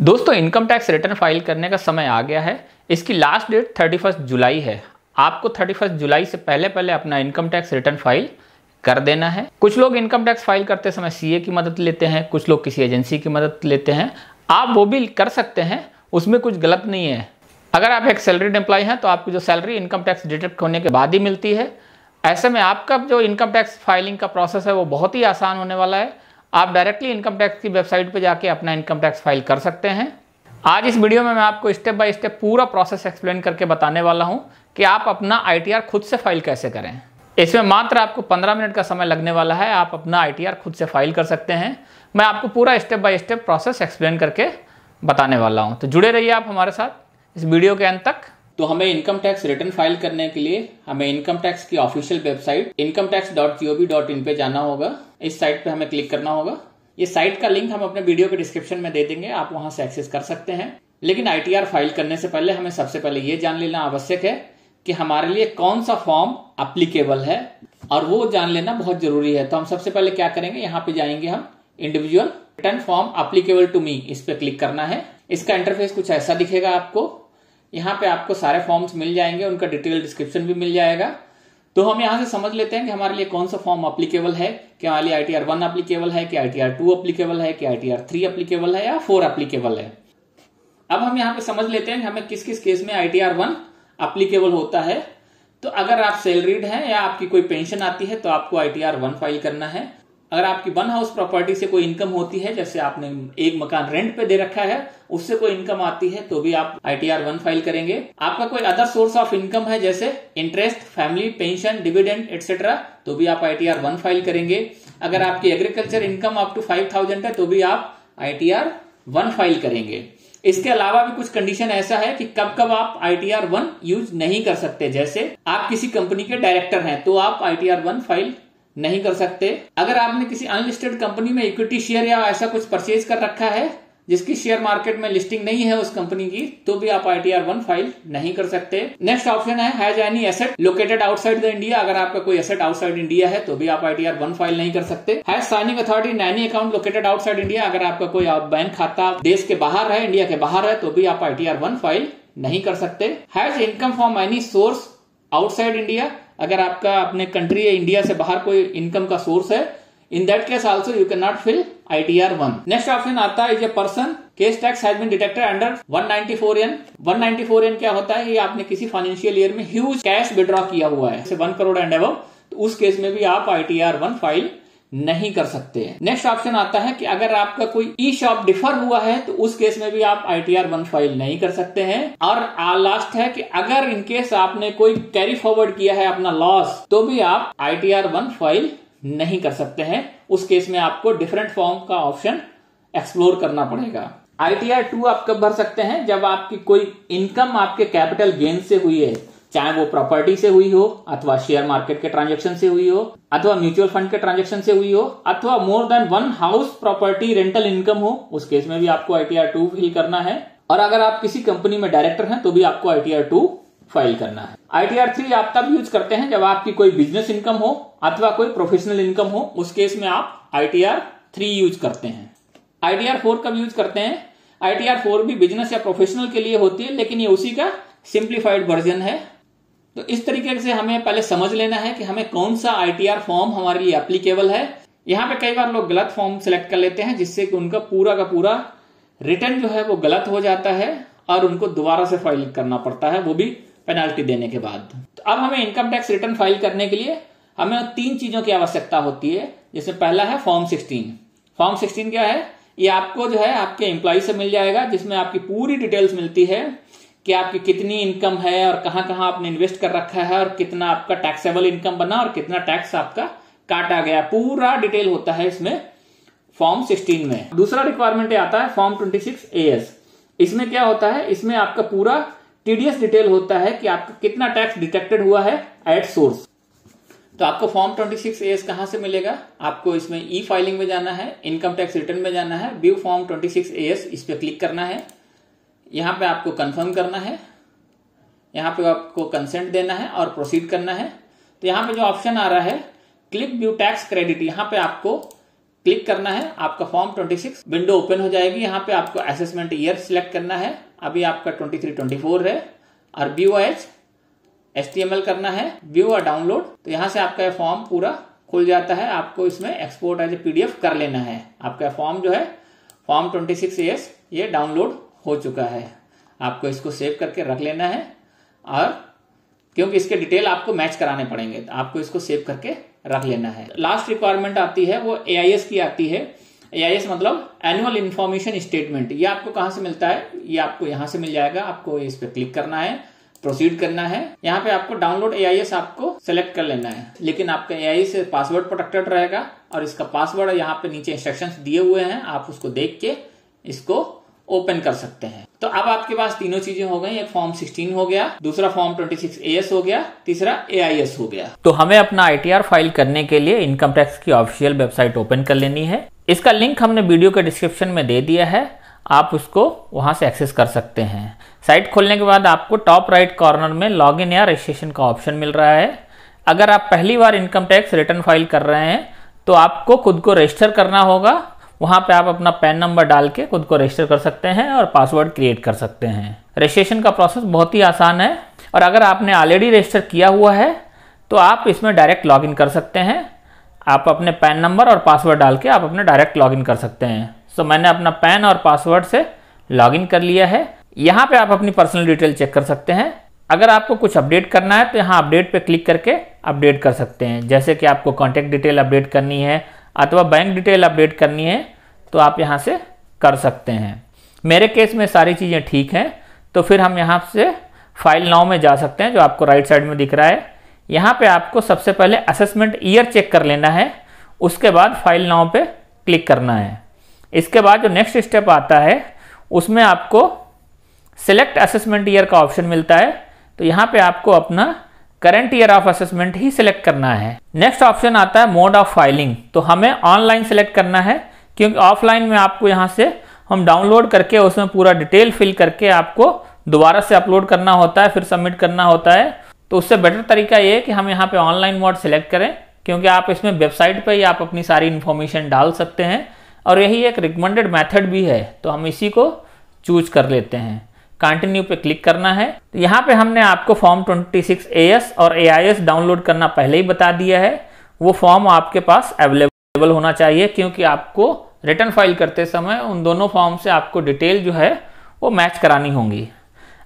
दोस्तों income tax return file करने का समय आ गया है इसकी लास्ट डेट थर्टी फर्स्ट जुलाई है आपको थर्टी फर्स्ट जुलाई से पहले पहले अपना इनकम टैक्स रिटर्न फाइल कर देना है कुछ लोग इनकम टैक्स फाइल करते समय सीए की मदद लेते हैं कुछ लोग किसी एजेंसी की मदद लेते हैं आप वो भी कर सकते हैं उसमें कुछ गलत नहीं है अगर आप एक सैलरीड एम्प्लॉय हैं तो आपकी जो सैलरी इनकम टैक्स डिटेक्ट होने के बाद ही मिलती है ऐसे में आपका जो इनकम टैक्स फाइलिंग का प्रोसेस है वो बहुत ही आसान होने वाला है आप डायरेक्टली इनकम टैक्स की वेबसाइट पर जाके अपना इनकम टैक्स फाइल कर सकते हैं आज इस वीडियो में मैं आपको स्टेप बाय स्टेप पूरा प्रोसेस एक्सप्लेन करके बताने वाला हूँ कि आप अपना आई खुद से फाइल कैसे करें इसमें मात्र आपको 15 मिनट का समय लगने वाला है आप अपना आई खुद से फाइल कर सकते हैं मैं आपको पूरा step by step process explain करके बताने वाला हूँ तो जुड़े रहिए आप हमारे साथ इस वीडियो के अंत तक तो हमें इनकम टैक्स रिटर्न फाइल करने के लिए हमें इनकम टैक्स की official website income tax dot G O V dot in पे जाना होगा इस साइट पे हमें क्लिक करना होगा ये साइट का लिंक हम अपने वीडियो के डिस्क्रिप्शन में दे देंगे आप वहां से एक्सेस कर सकते हैं लेकिन आईटीआर फाइल करने से पहले हमें सबसे पहले ये जान लेना आवश्यक है कि हमारे लिए कौन सा फॉर्म अप्लीकेबल है और वो जान लेना बहुत जरूरी है तो हम सबसे पहले क्या करेंगे यहाँ पे जाएंगे हम individual return form applicable to me इस पे क्लिक करना है इसका इंटरफेस कुछ ऐसा दिखेगा आपको यहाँ पे आपको सारे फॉर्म्स मिल जाएंगे उनका डिटेल डिस्क्रिप्शन भी मिल जाएगा तो हम यहाँ से समझ लेते हैं कि हमारे लिए कौन सा फॉर्म अप्लीकेबल है कि हमारे लिए I T R one applicable है कि I T R two applicable है कि I T R three applicable है या फोर अप्लीकेबल है अब हम यहाँ पे समझ लेते हैं कि हमें किस किस केस में I T R one applicable होता है तो अगर आप सैलरीड हैं या आपकी कोई पेंशन आती है तो आपको I T R one file करना है अगर आपकी वन हाउस प्रॉपर्टी से कोई इनकम होती है जैसे आपने एक मकान रेंट पे दे रखा है उससे कोई इनकम आती है तो भी आप आईटीआर वन फाइल करेंगे आपका कोई अदर सोर्स ऑफ इनकम है जैसे interest family pension dividend etcetera तो भी आप आईटीआर वन फाइल करेंगे अगर आपकी agriculture income up to five thousand है तो भी आप आईटीआर वन फाइल करेंगे इसके अलावा भी कुछ कंडीशन ऐसा है कि कब कब आप I T R one use नहीं कर सकते जैसे आप किसी कंपनी के डायरेक्टर हैं तो आप आई टी वन फाइल नहीं कर सकते अगर आपने किसी अनलिस्टेड कंपनी में इक्विटी शेयर या ऐसा कुछ परचेज कर रखा है जिसकी शेयर मार्केट में लिस्टिंग नहीं है उस कंपनी की तो भी आप I T R one file नहीं कर सकते नेक्स्ट ऑप्शन है has any asset located outside the India अगर आपका कोई एसेट आउटसाइड इंडिया है तो भी आप I T R one file नहीं कर सकते has signing authority in any account located outside India अगर आपका कोई बैंक खाता देश के बाहर है इंडिया के बाहर है तो भी आप I T R one file नहीं कर सकते has income from any source outside India अगर आपका अपने कंट्री या इंडिया से बाहर कोई इनकम का सोर्स है in that case also you can not fill I T R one next option आता है is a person case tax has been detected under 194 N 194 N क्या होता है ये आपने किसी फाइनेंशियल ईयर में ह्यूज कैश विड्रॉ किया हुआ है वन करोड़ एंड अब तो उस केस में भी आप I T R one file नहीं कर सकते हैं नेक्स्ट ऑप्शन आता है कि अगर आपका कोई ई शॉप डिफर हुआ है तो उस केस में भी आप आईटीआर वन फाइल नहीं कर सकते हैं और लास्ट है कि अगर इनकेस आपने कोई कैरी फॉरवर्ड किया है अपना लॉस तो भी आप आईटीआर वन फाइल नहीं कर सकते हैं उस केस में आपको डिफरेंट फॉर्म का ऑप्शन एक्सप्लोर करना पड़ेगा आईटीआर टू आप कब भर सकते हैं जब आपकी कोई इनकम आपके कैपिटल गेन से हुई है चाहे वो प्रॉपर्टी से हुई हो अथवा शेयर मार्केट के ट्रांजेक्शन से हुई हो अथवा म्यूचुअल फंड के ट्रांजेक्शन से हुई हो अथवा more than one house property rental income हो उस केस में भी आपको आईटीआर टू फिल करना है और अगर आप किसी कंपनी में डायरेक्टर हैं तो भी आपको आईटीआर टू फाइल करना है आईटीआर थ्री आप तब यूज करते हैं जब आपकी कोई बिजनेस इनकम हो अथवा कोई प्रोफेशनल इनकम हो उस केस में आप आईटीआर थ्री यूज करते हैं आईटीआर फोर कब यूज करते हैं आईटीआर फोर भी बिजनेस या प्रोफेशनल के लिए होती है लेकिन ये उसी का सिंप्लीफाइड वर्जन है तो इस तरीके से हमें पहले समझ लेना है कि हमें कौन सा आईटीआर फॉर्म हमारे लिए एप्लीकेबल है यहाँ पे कई बार लोग गलत फॉर्म सिलेक्ट कर लेते हैं जिससे कि उनका पूरा का पूरा रिटर्न जो है वो गलत हो जाता है और उनको दोबारा से फाइल करना पड़ता है वो भी पेनाल्टी देने के बाद तो अब हमें इनकम टैक्स रिटर्न फाइल करने के लिए हमें तीन चीजों की आवश्यकता होती है जिसमें पहला है फॉर्म सिक्सटीन फॉर्म सिक्सटीन क्या है ये आपको जो है आपके एम्प्लॉय से मिल जाएगा जिसमें आपकी पूरी डिटेल्स मिलती है कि आपकी कितनी इनकम है और कहां कहां आपने इन्वेस्ट कर रखा है और कितना आपका टैक्सेबल इनकम बना और कितना टैक्स आपका काटा गया पूरा डिटेल होता है इसमें फॉर्म 16 में दूसरा रिक्वायरमेंट आता है फॉर्म 26 एएस इसमें क्या होता है इसमें आपका पूरा टीडीएस डिटेल होता है कि आपका कितना टैक्स डिटेक्टेड हुआ है एट सोर्स तो आपको फॉर्म 26 एएस कहां से मिलेगा आपको इसमें ई फाइलिंग में जाना है इनकम टैक्स रिटर्न में जाना है व्यू फॉर्म 26 एएस इस पर क्लिक करना है यहाँ पे आपको कंफर्म करना है यहाँ पे आपको कंसेंट देना है और प्रोसीड करना है तो यहाँ पे जो ऑप्शन आ रहा है क्लिक ब्यू टैक्स क्रेडिट यहाँ पे आपको क्लिक करना है आपका फॉर्म 26 विंडो ओपन हो जाएगी यहाँ पे आपको असेसमेंट ईयर सिलेक्ट करना है अभी आपका 23 24 है और ओ एच एस करना है बी और डाउनलोड तो यहाँ से आपका फॉर्म पूरा खुल जाता है आपको इसमें एक्सपोर्ट एज ए पीडीएफ कर लेना है आपका फॉर्म जो है फॉर्म ट्वेंटी सिक्स ये डाउनलोड हो चुका है आपको इसको सेव करके रख लेना है और क्योंकि इसके डिटेल आपको मैच कराने पड़ेंगे तो आपको इसको सेव करके रख लेना है लास्ट रिक्वायरमेंट आती है वो ए की आती है ए मतलब एनुअल इन्फॉर्मेशन स्टेटमेंट ये आपको कहां से मिलता है ये आपको यहां से मिल जाएगा आपको इस पर क्लिक करना है प्रोसीड करना है यहाँ पे आपको डाउनलोड ए आपको सेलेक्ट कर लेना है लेकिन आपका ए से पासवर्ड प्रोटेक्टेड रहेगा और इसका पासवर्ड यहाँ पे नीचे इंस्ट्रक्शन दिए हुए हैं आप उसको देख के इसको ओपन कर सकते हैं तो अब आपके पास तीनों चीजें हो गई एक फॉर्म 16 हो गया दूसरा फॉर्म 26 एएस हो गया तीसरा एआईएस हो गया तो हमें अपना आईटीआर फाइल करने के लिए इनकम टैक्स की ऑफिशियल वेबसाइट ओपन कर लेनी है इसका लिंक हमने वीडियो के डिस्क्रिप्शन में दे दिया है आप उसको वहां से एक्सेस कर सकते हैं साइट खोलने के बाद आपको टॉप राइट कॉर्नर में लॉगिन या रजिस्ट्रेशन का ऑप्शन मिल रहा है अगर आप पहली बार इनकम टैक्स रिटर्न फाइल कर रहे हैं तो आपको खुद को रजिस्टर करना होगा वहाँ पे आप अपना पैन नंबर डाल के खुद को रजिस्टर कर सकते हैं और पासवर्ड क्रिएट कर सकते हैं रजिस्ट्रेशन का प्रोसेस बहुत ही आसान है और अगर आपने ऑलरेडी रजिस्टर किया हुआ है तो आप इसमें डायरेक्ट लॉगिन कर सकते हैं आप अपने पैन नंबर और पासवर्ड डाल के आप अपने डायरेक्ट लॉगिन कर सकते हैं सो so, मैंने अपना पैन और पासवर्ड से लॉगिन कर लिया है यहाँ पे आप अपनी पर्सनल डिटेल चेक कर सकते हैं अगर आपको कुछ अपडेट करना है तो यहाँ अपडेट पे क्लिक करके अपडेट कर सकते हैं जैसे कि आपको कॉन्टैक्ट डिटेल अपडेट करनी है अथवा बैंक डिटेल अपडेट करनी है तो आप यहाँ से कर सकते हैं मेरे केस में सारी चीज़ें ठीक हैं तो फिर हम यहाँ से फाइल नाव में जा सकते हैं जो आपको राइट साइड में दिख रहा है यहाँ पे आपको सबसे पहले असेसमेंट ईयर चेक कर लेना है उसके बाद फाइल नाव पे क्लिक करना है इसके बाद जो नेक्स्ट स्टेप आता है उसमें आपको सेलेक्ट असेसमेंट ईयर का ऑप्शन मिलता है तो यहाँ पे आपको अपना करंट ईयर ऑफ असेसमेंट ही सिलेक्ट करना है नेक्स्ट ऑप्शन आता है मोड ऑफ फाइलिंग तो हमें ऑनलाइन सिलेक्ट करना है क्योंकि ऑफलाइन में आपको यहाँ से हम डाउनलोड करके उसमें पूरा डिटेल फिल करके आपको दोबारा से अपलोड करना होता है फिर सबमिट करना होता है तो उससे बेटर तरीका ये है कि हम यहाँ पे ऑनलाइन मोड सिलेक्ट करें क्योंकि आप इसमें वेबसाइट पे ही आप अपनी सारी इन्फॉर्मेशन डाल सकते हैं और यही एक रिकमेंडेड मेथड भी है तो हम इसी को चूज कर लेते हैं कंटिन्यू पे क्लिक करना है तो यहाँ पे हमने आपको फॉर्म 26 एएस और एआईएस डाउनलोड करना पहले ही बता दिया है वो फॉर्म आपके पास अवेलेबल होना चाहिए क्योंकि आपको रिटर्न फाइल करते समय उन दोनों फॉर्म से आपको डिटेल जो है वो मैच करानी होंगी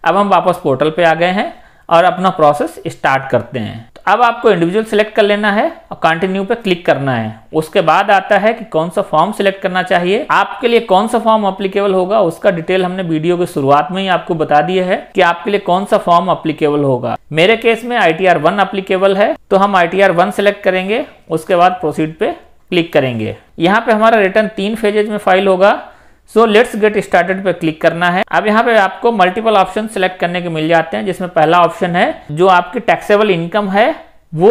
अब हम वापस पोर्टल पे आ गए हैं और अपना प्रोसेस स्टार्ट करते हैं अब आपको इंडिविजुअल सेलेक्ट कर लेना है और कंटिन्यू पे क्लिक करना है उसके बाद आता है कि कौन सा फॉर्म सिलेक्ट करना चाहिए आपके लिए कौन सा फॉर्म अप्लीकेबल होगा उसका डिटेल हमने वीडियो के शुरुआत में ही आपको बता दिया है कि आपके लिए कौन सा फॉर्म अप्लीकेबल होगा मेरे केस में I T R one applicable है तो हम I T R one select करेंगे उसके बाद प्रोसीड पे क्लिक करेंगे यहाँ पे हमारा रिटर्न तीन फेजेज में फाइल होगा सो लेट्स गेट स्टार्टेड पे क्लिक करना है अब यहाँ पे आपको मल्टीपल ऑप्शन सिलेक्ट करने के मिल जाते हैं जिसमें पहला ऑप्शन है जो आपकी टैक्सेबल इनकम है वो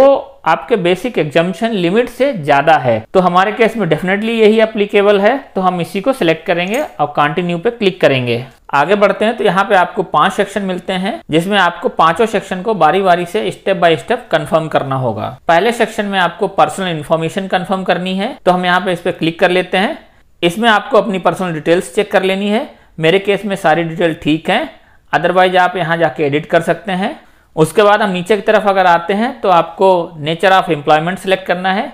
आपके बेसिक एग्जामेशन लिमिट से ज्यादा है तो हमारे केस में डेफिनेटली यही अप्लीकेबल है तो हम इसी को सिलेक्ट करेंगे और कंटिन्यू पे क्लिक करेंगे आगे बढ़ते हैं तो यहाँ पे आपको पांच सेक्शन मिलते हैं जिसमें आपको पांचों सेक्शन को बारी बारी से स्टेप बाय स्टेप कंफर्म करना होगा पहले सेक्शन में आपको पर्सनल इन्फॉर्मेशन कंफर्म करनी है तो हम यहाँ पे इस पे क्लिक कर लेते हैं इसमें आपको अपनी पर्सनल डिटेल्स चेक कर लेनी है मेरे केस में सारी डिटेल ठीक हैं अदरवाइज आप यहाँ जाके एडिट कर सकते हैं उसके बाद हम नीचे की तरफ अगर आते हैं तो आपको नेचर ऑफ एम्प्लॉयमेंट सेलेक्ट करना है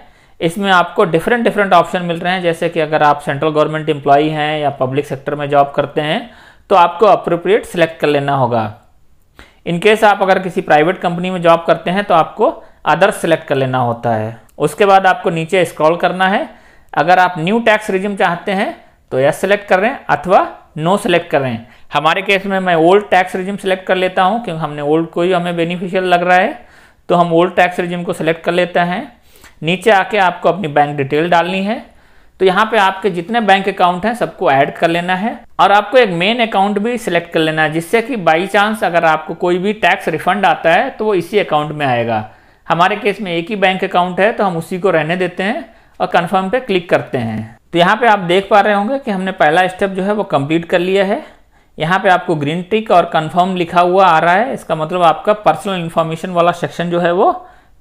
इसमें आपको डिफरेंट डिफरेंट ऑप्शन मिल रहे हैं जैसे कि अगर आप सेंट्रल गवर्नमेंट एम्प्लॉई हैं या पब्लिक सेक्टर में जॉब करते हैं तो आपको अप्रोप्रिएट सेलेक्ट कर लेना होगा इनकेस आप अगर किसी प्राइवेट कंपनी में जॉब करते हैं तो आपको अदर्स सेलेक्ट कर लेना होता है उसके बाद आपको नीचे स्क्रॉल करना है अगर आप न्यू टैक्स रिज्यूम चाहते हैं तो यस सेलेक्ट कर रहे हैं अथवा नो सेलेक्ट कर रहे हैं हमारे केस में मैं ओल्ड टैक्स रिज्यूम सेलेक्ट कर लेता हूं क्योंकि हमने ओल्ड को ही हमें बेनिफिशियल लग रहा है तो हम ओल्ड टैक्स रिजिम को सिलेक्ट कर लेते हैं नीचे आके आपको अपनी बैंक डिटेल डालनी है तो यहाँ पे आपके जितने बैंक अकाउंट हैं सबको ऐड कर लेना है और आपको एक मेन अकाउंट भी सिलेक्ट कर लेना है जिससे कि बाई चांस अगर आपको कोई भी टैक्स रिफंड आता है तो वो इसी अकाउंट में आएगा हमारे केस में एक ही बैंक अकाउंट है तो हम उसी को रहने देते हैं और कन्फर्म पे क्लिक करते हैं तो यहाँ पे आप देख पा रहे होंगे कि हमने पहला स्टेप जो है वो कम्प्लीट कर लिया है यहाँ पे आपको ग्रीन टिक और कंफर्म लिखा हुआ आ रहा है इसका मतलब आपका पर्सनल इन्फॉर्मेशन वाला सेक्शन जो है वो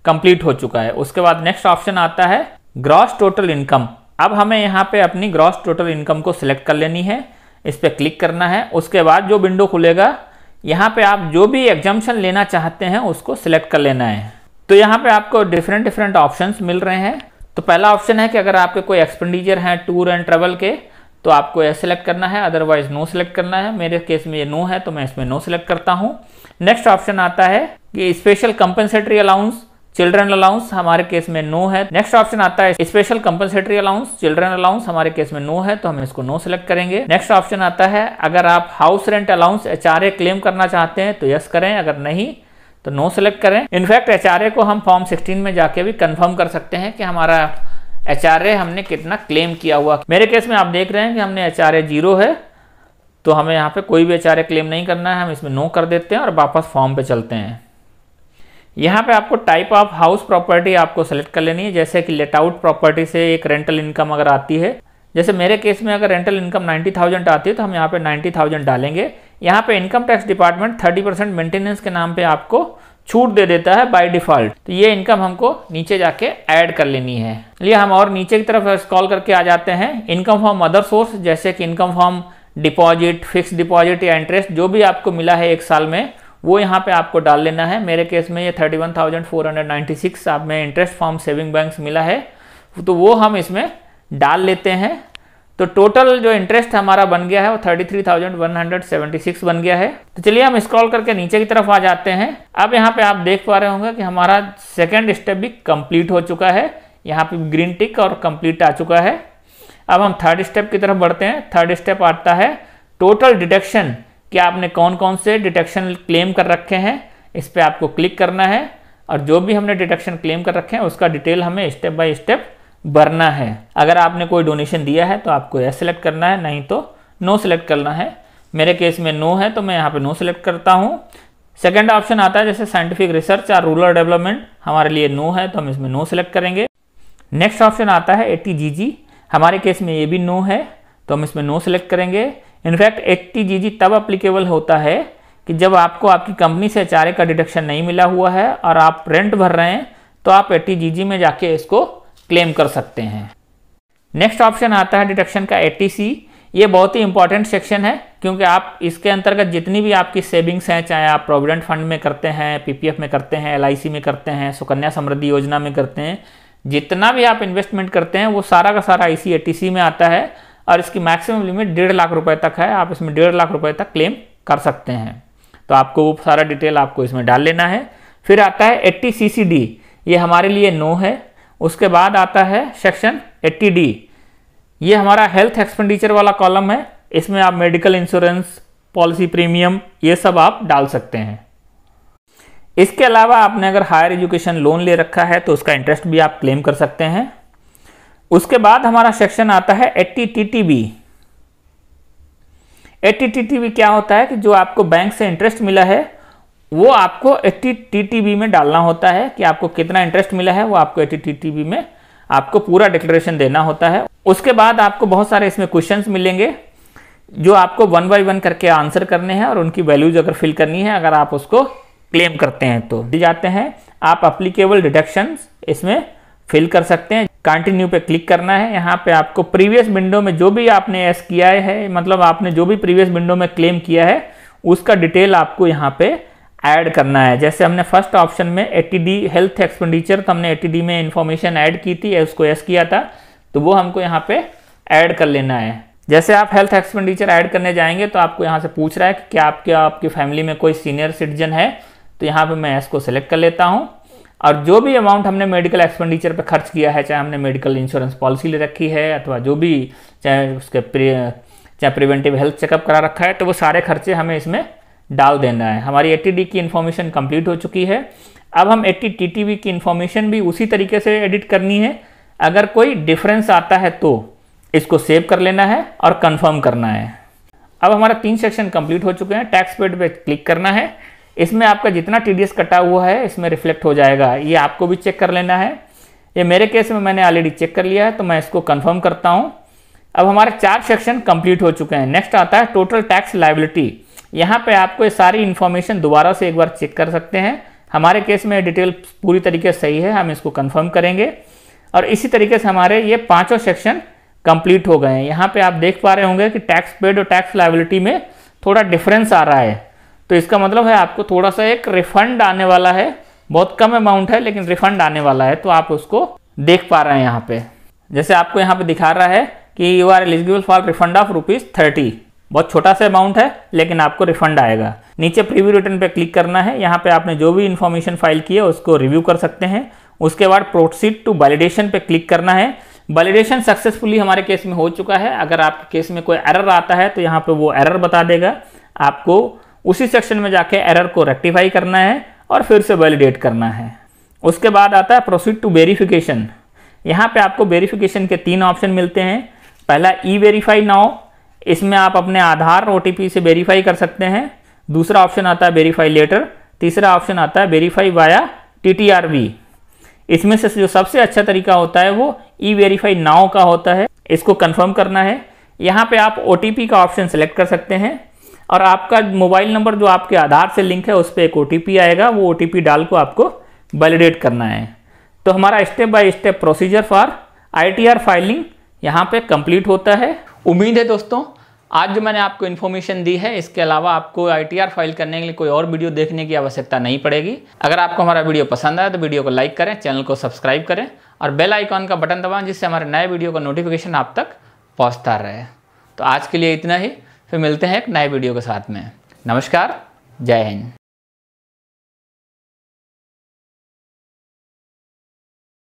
कंप्लीट हो चुका है उसके बाद नेक्स्ट ऑप्शन आता है ग्रॉस टोटल इनकम अब हमें यहाँ पे अपनी ग्रॉस टोटल इनकम को सिलेक्ट कर लेनी है इस पर क्लिक करना है उसके बाद जो विंडो खुलेगा यहाँ पे आप जो भी एग्जाम्शन लेना चाहते हैं उसको सिलेक्ट कर लेना है तो यहाँ पे आपको डिफरेंट डिफरेंट ऑप्शन मिल रहे हैं तो पहला ऑप्शन है कि अगर आपके कोई एक्सपेंडिचर हैं टूर एंड ट्रेवल के तो आपको यह सिलेक्ट करना है अदरवाइज नो सिलेक्ट करना है मेरे केस में ये नो है तो मैं इसमें नो सिलेक्ट करता हूँ नेक्स्ट ऑप्शन आता है कि special compensatory allowance children allowance हमारे केस में नो है नेक्स्ट ऑप्शन आता है special compensatory allowance children allowance हमारे केस में नो है तो हम इसको नो सिलेक्ट करेंगे नेक्स्ट ऑप्शन आता है अगर आप house rent allowance H claim करना चाहते हैं तो यस करें अगर नहीं तो नो सेलेक्ट करें इनफैक्ट एच को हम फॉर्म सिक्सटीन में जाके भी कन्फर्म कर सकते हैं कि हमारा एच हमने कितना क्लेम किया हुआ मेरे केस में आप देख रहे हैं कि हमने एच आर जीरो है तो हमें यहाँ पे कोई भी एच क्लेम नहीं करना है हम इसमें नो कर देते हैं और वापस फॉर्म पे चलते हैं यहाँ पे आपको टाइप ऑफ हाउस प्रॉपर्टी आपको सेलेक्ट कर लेनी है जैसे कि लेट आउट प्रॉपर्टी से एक रेंटल इनकम अगर आती है जैसे मेरे केस में अगर रेंटल इनकम थाउजेंड आती है तो हम यहाँ पे थाउजेंड डालेंगे यहाँ पे income tax department 30 percent maintenance के नाम पे आपको छूट दे देता है बाय डिफॉल्ट तो ये इनकम हमको नीचे जाके ऐड कर लेनी है चलिए हम और नीचे की तरफ कॉल करके आ जाते हैं इनकम फ्रॉम अदर सोर्स जैसे कि income from deposit fixed deposit या इंटरेस्ट जो भी आपको मिला है एक साल में वो यहाँ पे आपको डाल लेना है मेरे केस में ये सिक्स आप में इंटरेस्ट फॉर्म सेविंग बैंक्स मिला है तो वो हम इसमें डाल लेते हैं तो टोटल जो इंटरेस्ट हमारा बन गया है वो 33,176 बन गया है तो चलिए हम स्क्रॉल करके नीचे की तरफ आ जाते हैं अब यहाँ पे आप देख पा रहे होंगे कि हमारा सेकेंड स्टेप भी कंप्लीट हो चुका है यहाँ पे ग्रीन टिक और कंप्लीट आ चुका है अब हम थर्ड स्टेप की तरफ बढ़ते हैं थर्ड स्टेप आता है टोटल डिटेक्शन कि आपने कौन कौन से डिटेक्शन क्लेम कर रखे हैं इस पर आपको क्लिक करना है और जो भी हमने डिटेक्शन क्लेम कर रखे हैं उसका डिटेल हमें स्टेप बाय स्टेप भरना है अगर आपने कोई डोनेशन दिया है तो आपको यस सेलेक्ट करना है नहीं तो नो सेलेक्ट करना है मेरे केस में नो है तो मैं यहाँ पे नो सेलेक्ट करता हूँ सेकेंड ऑप्शन आता है जैसे साइंटिफिक रिसर्च या रूरल डेवलपमेंट हमारे लिए नो है तो हम इसमें नो सेलेक्ट करेंगे नेक्स्ट ऑप्शन आता है एट्टी हमारे केस में ये भी नो है तो हम इसमें नो सेलेक्ट करेंगे इनफैक्ट एट्टी तब अप्लीकेबल होता है कि जब आपको आपकी कंपनी से एचआरए का डिडक्शन नहीं मिला हुआ है और आप रेंट भर रहे हैं तो आप एट्टी में जाके इसको क्लेम कर सकते हैं नेक्स्ट ऑप्शन आता है डिडक्शन का एटीसी ये बहुत ही इंपॉर्टेंट सेक्शन है क्योंकि आप इसके अंतर्गत जितनी भी आपकी सेविंग्स हैं चाहे आप प्रोविडेंट फंड में करते हैं पीपीएफ में करते हैं एलआईसी में करते हैं सुकन्या समृद्धि योजना में करते हैं जितना भी आप इन्वेस्टमेंट करते हैं वो सारा का सारा इसी एटीसी में आता है और इसकी मैक्सिमम लिमिट डेढ़ लाख रुपए तक है आप इसमें डेढ़ लाख रुपए तक क्लेम कर सकते हैं तो आपको वो सारा डिटेल आपको इसमें डाल लेना है फिर आता है एट्टी ये हमारे लिए नो है उसके बाद आता है सेक्शन 80 डी ये हमारा हेल्थ एक्सपेंडिचर वाला कॉलम है इसमें आप मेडिकल इंश्योरेंस पॉलिसी प्रीमियम ये सब आप डाल सकते हैं इसके अलावा आपने अगर हायर एजुकेशन लोन ले रखा है तो उसका इंटरेस्ट भी आप क्लेम कर सकते हैं उसके बाद हमारा सेक्शन आता है eighty T T B eighty T T B क्या होता है कि जो आपको बैंक से इंटरेस्ट मिला है वो आपको एट्टी टी में डालना होता है कि आपको कितना इंटरेस्ट मिला है वो आपको एट्टी टी में आपको पूरा डिक्लेरेशन देना होता है उसके बाद आपको बहुत सारे इसमें क्वेश्चन मिलेंगे जो आपको वन बाई वन करके आंसर करने हैं और उनकी वैल्यूज अगर फिल करनी है अगर आप उसको क्लेम करते हैं तो दी जाते हैं आप अप्लीकेबल डिडक्शन इसमें फिल कर सकते हैं कंटिन्यू पे क्लिक करना है यहाँ पे आपको प्रीवियस विंडो में जो भी आपने एस किया है मतलब आपने जो भी प्रीवियस विंडो में क्लेम किया है उसका डिटेल आपको यहाँ पे ऐड करना है जैसे हमने फर्स्ट ऑप्शन में ए हेल्थ एक्सपेंडिचर तो हमने ए में इंफॉर्मेशन ऐड की थी उसको एस किया था तो वो हमको यहाँ पे ऐड कर लेना है जैसे आप हेल्थ एक्सपेंडिचर ऐड करने जाएंगे तो आपको यहाँ से पूछ रहा है कि क्या आपके आपकी फैमिली में कोई सीनियर सिटीजन है तो यहाँ पे मैं इसको सेलेक्ट कर लेता हूँ और जो भी अमाउंट हमने मेडिकल एक्सपेंडिचर पे खर्च किया है चाहे हमने मेडिकल इंश्योरेंस पॉलिसी ले रखी है अथवा जो भी चाहे उसके प्रे, चाहे प्रिवेंटिव हेल्थ चेकअप करा रखा है तो वो सारे खर्चे हमें इसमें डाल देना है हमारी ए की इन्फॉर्मेशन कंप्लीट हो चुकी है अब हम ए टी की इन्फॉर्मेशन भी उसी तरीके से एडिट करनी है अगर कोई डिफरेंस आता है तो इसको सेव कर लेना है और कंफर्म करना है अब हमारा तीन सेक्शन कंप्लीट हो चुके हैं टैक्स पेड पे क्लिक करना है इसमें आपका जितना टी कटा हुआ है इसमें रिफ्लेक्ट हो जाएगा ये आपको भी चेक कर लेना है ये मेरे केस में मैंने ऑलरेडी चेक कर लिया है तो मैं इसको कन्फर्म करता हूँ अब हमारे चार सेक्शन कंप्लीट हो चुके हैं नेक्स्ट आता है टोटल टैक्स लाइबिलिटी यहाँ पे आपको ये सारी इन्फॉर्मेशन दोबारा से एक बार चेक कर सकते हैं हमारे केस में डिटेल पूरी तरीके से सही है हम इसको कंफर्म करेंगे और इसी तरीके से हमारे ये पांचों सेक्शन कंप्लीट हो गए हैं यहाँ पे आप देख पा रहे होंगे कि टैक्स पेड और टैक्स लाइबिलिटी में थोड़ा डिफरेंस आ रहा है तो इसका मतलब है आपको थोड़ा सा एक रिफंड आने वाला है बहुत कम अमाउंट है लेकिन रिफंड आने वाला है तो आप उसको देख पा रहे हैं यहाँ पे जैसे आपको यहाँ पे दिखा रहा है कि you are eligible for refund of rupees thirty बहुत छोटा सा अमाउंट है लेकिन आपको रिफंड आएगा नीचे प्रीव्यू रिटर्न पे क्लिक करना है यहाँ पे आपने जो भी इन्फॉर्मेशन फाइल की है उसको रिव्यू कर सकते हैं उसके बाद प्रोसीड टू वैलिडेशन पे क्लिक करना है वैलिडेशन सक्सेसफुली हमारे केस में हो चुका है अगर आपके केस में कोई एरर आता है तो यहाँ पे वो एरर बता देगा आपको उसी सेक्शन में जाके एरर को रेक्टिफाई करना है और फिर से वैलिडेट करना है उसके बाद आता है प्रोसीड टू वेरीफिकेशन यहाँ पर आपको वेरीफिकेशन के तीन ऑप्शन मिलते हैं पहला ई वेरीफाई नाउ इसमें आप अपने आधार ओ से वेरीफाई कर सकते हैं दूसरा ऑप्शन आता है वेरीफाई लेटर तीसरा ऑप्शन आता है वेरीफाई वाया टी इसमें से जो सबसे अच्छा तरीका होता है वो ई वेरीफाई नाव का होता है इसको कन्फर्म करना है यहाँ पे आप ओ का ऑप्शन सेलेक्ट कर सकते हैं और आपका मोबाइल नंबर जो आपके आधार से लिंक है उस पर एक ओ आएगा वो ओ डाल को आपको वैलिडेट करना है तो हमारा step by step procedure for ITR filing यहाँ पे कंप्लीट होता है उम्मीद है दोस्तों आज जो मैंने आपको इन्फॉर्मेशन दी है इसके अलावा आपको आईटीआर फाइल करने के लिए कोई और वीडियो देखने की आवश्यकता नहीं पड़ेगी अगर आपको हमारा वीडियो पसंद आया तो वीडियो को लाइक करें चैनल को सब्सक्राइब करें और बेल आइकॉन का बटन दबाएं जिससे हमारे नए वीडियो का नोटिफिकेशन आप तक पहुँचता रहे तो आज के लिए इतना ही फिर मिलते हैं एक नए वीडियो के साथ में नमस्कार जय हिंद